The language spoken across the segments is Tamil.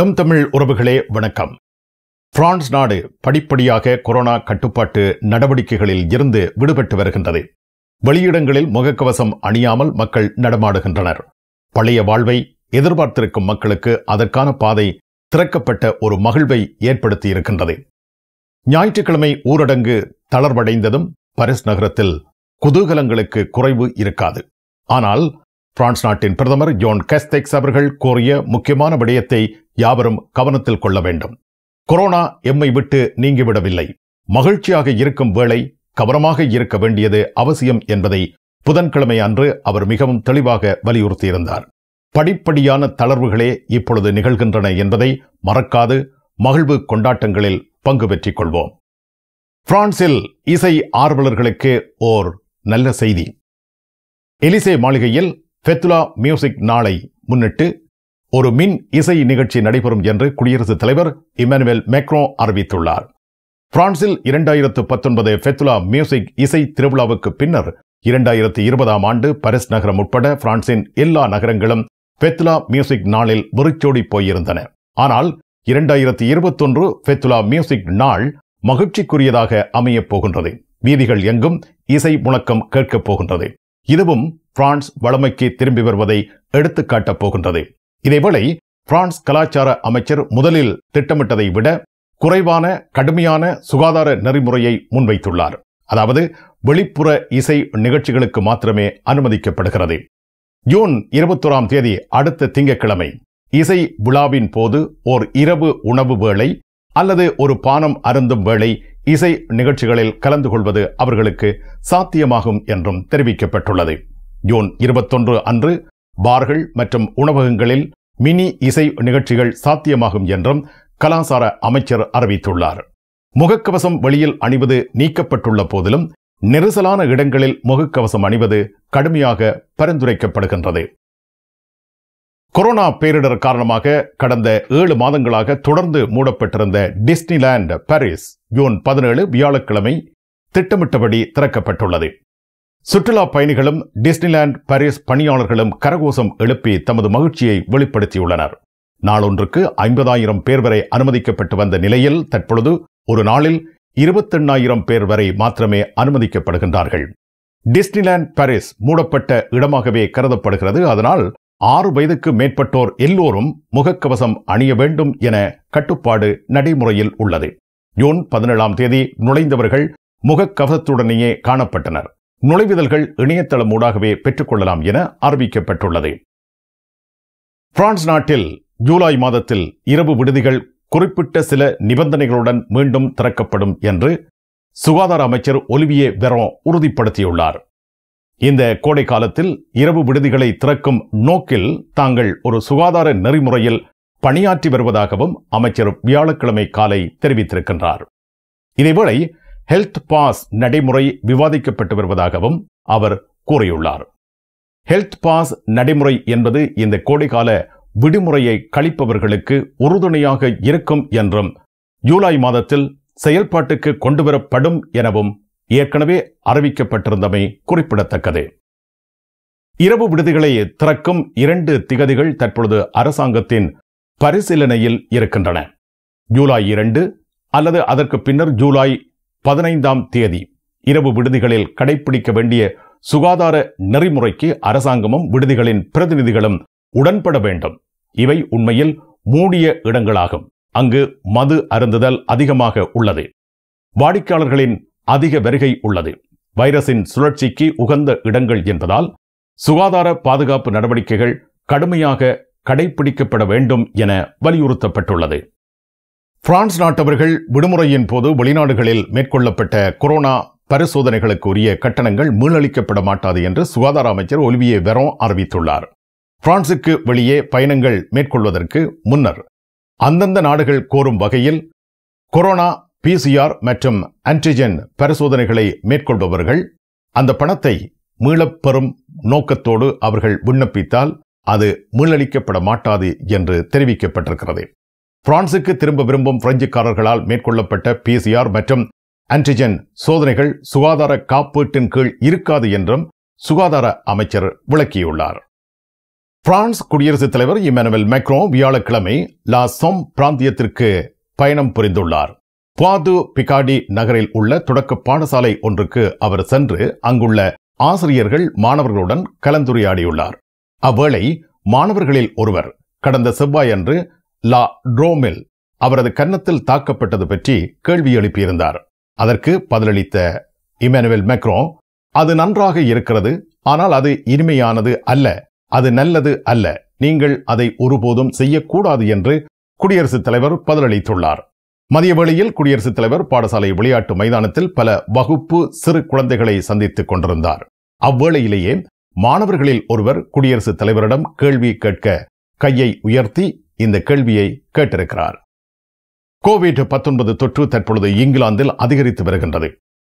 எம் தமிழ் உறவுகளே வணக்கம் பிரான்ஸ் நாடு படிப்படியாக கொரோனா கட்டுப்பாட்டு நடவடிக்கைகளில் இருந்து விடுபட்டு வருகின்றது வெளியிடங்களில் முகக்கவசம் அணியாமல் மக்கள் நடமாடுகின்றனர் பழைய வாழ்வை எதிர்பார்த்திருக்கும் மக்களுக்கு அதற்கான பாதை திறக்கப்பட்ட ஒரு மகிழ்வை ஏற்படுத்தி இருக்கின்றது ஞாயிற்றுக்கிழமை ஊரடங்கு தளர்வடைந்ததும் பரிஸ் நகரத்தில் குதூகலங்களுக்கு குறைவு இருக்காது ஆனால் பிரான்ஸ் நாட்டின் பிரதமர் ஜோன் கெஸ்தெக்ஸ் அவர்கள் கோரிய முக்கியமான விடயத்தை யாவரும் கவனத்தில் கொள்ள வேண்டும் கொரோனா எம்மை விட்டு நீங்கிவிடவில்லை மகிழ்ச்சியாக இருக்கும் வேளை கவனமாக இருக்க வேண்டியது அவசியம் என்பதை புதன்கிழமை அன்று அவர் மிகவும் தெளிவாக வலியுறுத்தியிருந்தார் படிப்படியான தளர்வுகளே இப்பொழுது நிகழ்கின்றன என்பதை மறக்காது மகிழ்வு கொண்டாட்டங்களில் பங்கு பெற்றிக் கொள்வோம் பிரான்சில் இசை ஆர்வலர்களுக்கு ஓர் நல்ல செய்தி எலிசே மாளிகையில் ஃபெத்துலா மியூசிக் நாளை முன்னிட்டு ஒரு மின் இசை நிகழ்ச்சி நடைபெறும் என்று குடியரசுத் தலைவர் இமானுவேல் மேக்ரோ அறிவித்துள்ளார் பிரான்சில் இரண்டாயிரத்து பத்தொன்பது ஃபெத்துலா மியூசிக் இசை திருவிழாவுக்கு பின்னர் இரண்டாயிரத்து இருபதாம் ஆண்டு பரிஸ் நகரம் உட்பட பிரான்சின் எல்லா நகரங்களும் ஃபெத்துலா மியூசிக் நாளில் வெறிச்சோடி போயிருந்தன ஆனால் இரண்டாயிரத்து இருபத்தொன்று ஃபெத்துலா மியூசிக் நாள் மகிழ்ச்சிக்குரியதாக அமையப் போகின்றது வீதிகள் எங்கும் இசை முழக்கம் கேட்கப் போகின்றது இதுவும் பிரான்ஸ் வளமைக்கு திரும்பி வருவதை எடுத்துக்காட்டப் போகின்றது இதேவேளை பிரான்ஸ் கலாச்சார அமைச்சர் முதலில் திட்டமிட்டதை விட குறைவான கடுமையான சுகாதார நெறிமுறையை முன்வைத்துள்ளார் அதாவது வெளிப்புற இசை நிகழ்ச்சிகளுக்கு மாத்திரமே அனுமதிக்கப்படுகிறது ஜூன் இருபத்தோராம் தேதி அடுத்த திங்கட்கிழமை இசை விழாவின் போது ஓர் இரவு உணவு வேளை அல்லது ஒரு பானம் அருந்தும் வேளை இசை நிகழ்ச்சிகளில் கலந்து கொள்வது அவர்களுக்கு சாத்தியமாகும் என்றும் தெரிவிக்கப்பட்டுள்ளது ஜூன் இருபத்தொன்று அன்று பார்கள் மற்றும் உணவகங்களில் மினி இசை நிகழ்ச்சிகள் சாத்தியமாகும் என்றும் கலாசார அமைச்சர் அறிவித்துள்ளார் முகக்கவசம் வெளியில் அணிவது நீக்கப்பட்டுள்ள போதிலும் நெரிசலான இடங்களில் முகக்கவசம் அணிவது கடுமையாக பரிந்துரைக்கப்படுகின்றது கொரோனா பேரிடர் காரணமாக கடந்த ஏழு மாதங்களாக தொடர்ந்து மூடப்பட்டிருந்த டிஸ்னிலாண்ட் பாரிஸ் ஜூன் பதினேழு வியாழக்கிழமை திட்டமிட்டபடி திறக்கப்பட்டுள்ளது சுற்றுலா பயணிகளும் டிஸ்னிலாண்ட் பாரிஸ் பணியாளர்களும் கரகோசம் எழுப்பி தமது மகிழ்ச்சியை வெளிப்படுத்தியுள்ளனர் நாளொன்றுக்கு ஐம்பதாயிரம் பேர் வரை அனுமதிக்கப்பட்டு வந்த நிலையில் தற்பொழுது ஒரு நாளில் இருபத்தெண்ணாயிரம் பேர் வரை மாத்திரமே அனுமதிக்கப்படுகின்றார்கள் டிஸ்னிலாண்ட் பாரிஸ் மூடப்பட்ட இடமாகவே கருதப்படுகிறது அதனால் ஆறு வயதுக்கு மேற்பட்டோர் எல்லோரும் முகக்கவசம் அணிய வேண்டும் என கட்டுப்பாடு நடைமுறையில் உள்ளது ஜூன் பதினேழாம் தேதி நுழைந்தவர்கள் முகக்கவசத்துடனேயே காணப்பட்டனர் நுழைவுதல்கள் இணையதளம் ஊடாகவே பெற்றுக்கொள்ளலாம் என அறிவிக்கப்பட்டுள்ளது பிரான்ஸ் நாட்டில் ஜூலை மாதத்தில் இரவு விடுதிகள் குறிப்பிட்ட சில நிபந்தனைகளுடன் மீண்டும் திறக்கப்படும் என்று சுகாதார அமைச்சர் ஒலிவியே வெரோ உறுதிப்படுத்தியுள்ளார் இந்த கோடை காலத்தில் இரவு விடுதிகளை திறக்கும் நோக்கில் தாங்கள் ஒரு சுகாதார நெறிமுறையில் பணியாற்றி வருவதாகவும் அமைச்சர் வியாழக்கிழமை காலை தெரிவித்திருக்கின்றார் இதேவேளை ஹெல்த் பாஸ் நடைமுறை விவாதிக்கப்பட்டு வருவதாகவும் அவர் கூறியுள்ளார் ஹெல்த் பாஸ் நடைமுறை என்பது இந்த கோடைகால விடுமுறையை கழிப்பவர்களுக்கு உறுதுணையாக இருக்கும் என்றும் ஜூலை மாதத்தில் செயல்பாட்டுக்கு கொண்டுவரப்படும் எனவும் ஏற்கனவே அறிவிக்கப்பட்டிருந்தமை குறிப்பிடத்தக்கது இரவு விடுதிகளை திறக்கும் இரண்டு திகதிகள் தற்பொழுது அரசாங்கத்தின் பரிசீலனையில் இருக்கின்றன ஜூலை இரண்டு அல்லது அதற்கு பின்னர் ஜூலை பதினைந்தாம் தேதி இரவு விடுதிகளில் கடைபிடிக்க வேண்டிய சுகாதார நெறிமுறைக்கு அரசாங்கமும் விடுதிகளின் பிரதிநிதிகளும் உடன்பட வேண்டும் இவை உண்மையில் மூடிய இடங்களாகும் அங்கு மது அருந்துதல் அதிகமாக உள்ளது வாடிக்கையாளர்களின் அதிக வருகை உள்ளது வைரசின் சுழற்சிக்கு உகந்த இடங்கள் என்பதால் சுகாதார பாதுகாப்பு நடவடிக்கைகள் கடுமையாக கடைபிடிக்கப்பட வேண்டும் என வலியுறுத்தப்பட்டுள்ளது பிரான்ஸ் நாட்டவர்கள் விடுமுறையின் போது வெளிநாடுகளில் மேற்கொள்ளப்பட்ட கொரோனா பரிசோதனைகளுக்கு உரிய கட்டணங்கள் மீளளிக்கப்பட மாட்டாது என்று சுகாதார அமைச்சர் ஒலிவியே வெரோ அறிவித்துள்ளார் பிரான்சுக்கு வெளியே பயணங்கள் மேற்கொள்வதற்கு முன்னர் அந்தந்த நாடுகள் கோரும் வகையில் கொரோனா பிசிஆர் மற்றும் ஆன்டிஜென் பரிசோதனைகளை மேற்கொள்பவர்கள் அந்த பணத்தை மீளப்பெறும் நோக்கத்தோடு அவர்கள் விண்ணப்பித்தால் அது மீளளிக்கப்பட மாட்டாது என்று தெரிவிக்கப்பட்டிருக்கிறது பிரான்சுக்கு திரும்ப விரும்பும் பிரெஞ்சுக்காரர்களால் மேற்கொள்ளப்பட்ட பிசிஆர் மற்றும் ஆன்டிஜென் சோதனைகள் சுகாதார காப்பீட்டின் கீழ் இருக்காது என்றும் சுகாதார அமைச்சர் விளக்கியுள்ளார் பிரான்ஸ் குடியரசுத் தலைவர் இமானுவல் மேக்ரோ வியாழக்கிழமை லா சோம் பிராந்தியத்திற்கு பயணம் புரிந்துள்ளார் குவாது பிகாடி நகரில் உள்ள தொடக்க பாடசாலை ஒன்றுக்கு அவர் சென்று அங்குள்ள ஆசிரியர்கள் மாணவர்களுடன் கலந்துரையாடியுள்ளார் அவ்வேளை மாணவர்களில் ஒருவர் கடந்த செவ்வாயன்று லா ட்ரோமில் அவரது கன்னத்தில் தாக்கப்பட்டது பற்றி கேள்வி எழுப்பியிருந்தார் அதற்கு பதிலளித்த இமானுவேல் மெக்ரோ அது நன்றாக இருக்கிறது ஆனால் அது இனிமையானது அல்ல அது நல்லது அல்ல நீங்கள் அதை ஒருபோதும் செய்யக்கூடாது என்று குடியரசுத் தலைவர் பதிலளித்துள்ளார் மதிய வேளையில் குடியரசுத் தலைவர் பாடசாலை விளையாட்டு மைதானத்தில் பல வகுப்பு சிறு குழந்தைகளை சந்தித்துக் கொண்டிருந்தார் அவ்வேளையிலேயே மாணவர்களில் ஒருவர் குடியரசுத் தலைவரிடம் கேள்வி கேட்க கையை உயர்த்தி இந்த கேள்வியை கேட்டிருக்கிறார் கோவிட் பத்தொன்பது தொற்று தற்பொழுது இங்கிலாந்தில் அதிகரித்து வருகின்றது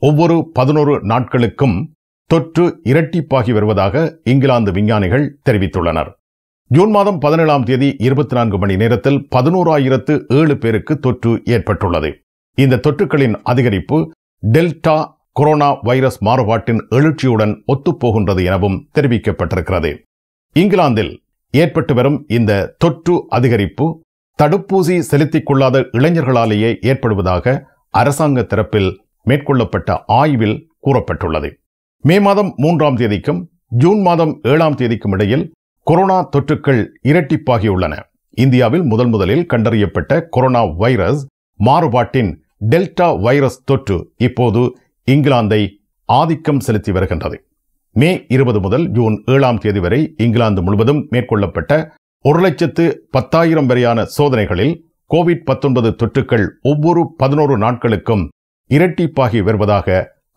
ஒவ்வொரு பதினோரு நாட்களுக்கும் தொற்று இரட்டிப்பாகி வருவதாக இங்கிலாந்து விஞ்ஞானிகள் தெரிவித்துள்ளனர் ஜூன் மாதம் பதினேழாம் தேதி இருபத்தி நான்கு மணி நேரத்தில் பதினோராயிரத்து ஏழு பேருக்கு தொற்று ஏற்பட்டுள்ளது இந்த தொற்றுகளின் அதிகரிப்பு டெல்டா கொரோனா வைரஸ் மாறுபாட்டின் எழுச்சியுடன் ஒத்துப்போகின்றது எனவும் தெரிவிக்கப்பட்டிருக்கிறது இங்கிலாந்தில் ஏற்பட்டு வரும் இந்த தொற்று அதிகரிப்பு தடுப்பூசி செலுத்திக் கொள்ளாத இளைஞர்களாலேயே ஏற்படுவதாக அரசாங்க தரப்பில் மேற்கொள்ளப்பட்ட ஆய்வில் கூறப்பட்டுள்ளது மே மாதம் மூன்றாம் தேதிக்கும் ஜூன் மாதம் ஏழாம் தேதிக்கும் இடையில் கொரோனா தொற்றுக்கள் இரட்டிப்பாகியுள்ளன இந்தியாவில் முதல் முதலில் கண்டறியப்பட்ட கொரோனா வைரஸ் மாறுபாட்டின் டெல்டா வைரஸ் தொற்று இப்போது இங்கிலாந்தை ஆதிக்கம் செலுத்தி வருகின்றது மே இருபது முதல் ஜூன் ஏழாம் தேதி வரை இங்கிலாந்து முழுவதும் மேற்கொள்ளப்பட்ட ஒரு லட்சத்து பத்தாயிரம் வரையான சோதனைகளில் கோவிட் பத்தொன்பது தொற்றுக்கள் ஒவ்வொரு பதினோரு நாட்களுக்கும் இரட்டிப்பாகி வருவதாக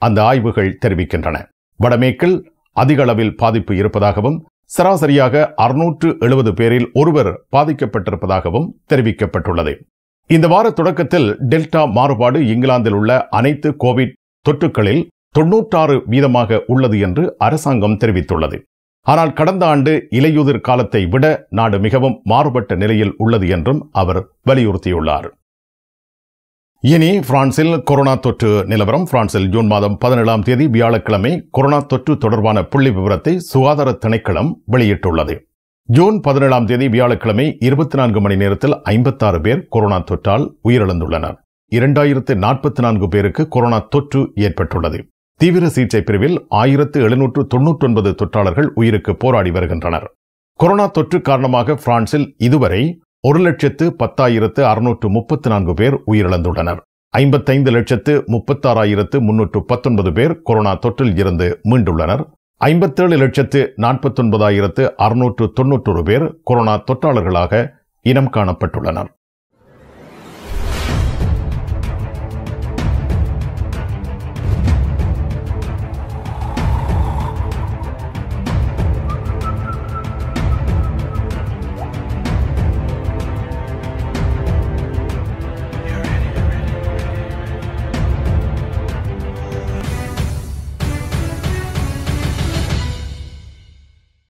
அந்த ஆய்வுகள் தெரிவிக்கின்றன வடமேற்கில் அதிக அளவில் பாதிப்பு இருப்பதாகவும் சராசரியாக அறுநூற்று எழுபது பேரில் ஒருவர் பாதிக்கப்பட்டிருப்பதாகவும் தெரிவிக்கப்பட்டுள்ளது இந்த வார தொடக்கத்தில் டெல்டா மாறுபாடு இங்கிலாந்தில் உள்ள அனைத்து கோவிட் தொற்றுக்களில் தொன்னூற்றாறு வீதமாக உள்ளது என்று அரசாங்கம் தெரிவித்துள்ளது ஆனால் கடந்த ஆண்டு இலையுதிர் காலத்தை விட நாடு மிகவும் மாறுபட்ட நிலையில் உள்ளது என்றும் அவர் வலியுறுத்தியுள்ளார் இனி பிரான்சில் கொரோனா தொற்று நிலவரம் பிரான்சில் ஜூன் மாதம் பதினேழாம் தேதி வியாழக்கிழமை கொரோனா தொற்று தொடர்பான புள்ளி விவரத்தை சுகாதார திணைக்களம் வெளியிட்டுள்ளது ஜூன் பதினேழாம் தேதி வியாழக்கிழமை இருபத்தி நான்கு மணி நேரத்தில் ஐம்பத்தாறு பேர் கொரோனா தொற்றால் உயிரிழந்துள்ளனர் இரண்டாயிரத்து நாற்பத்தி நான்கு பேருக்கு கொரோனா தொற்று ஏற்பட்டுள்ளது தீவிர சிகிச்சை பிரிவில் ஆயிரத்து எழுநூற்று தொன்னூற்றி ஒன்பது தொற்றாளர்கள் உயிருக்கு போராடி வருகின்றனர் கொரோனா தொற்று காரணமாக பிரான்சில் இதுவரை ஒரு லட்சத்து பத்தாயிரத்து அறுநூற்று முப்பத்தி நான்கு பேர் உயிரிழந்துள்ளனர் ஐம்பத்தைந்து லட்சத்து முப்பத்தாறாயிரத்து முன்னூற்று பத்தொன்பது பேர் கொரோனா தொற்றில் இருந்து மீண்டுள்ளனர் ஐம்பத்தேழு லட்சத்து நாற்பத்தொன்பதாயிரத்து அறுநூற்று தொன்னூற்றொரு பேர் கொரோனா தொற்றாளர்களாக இனம் காணப்பட்டுள்ளனர்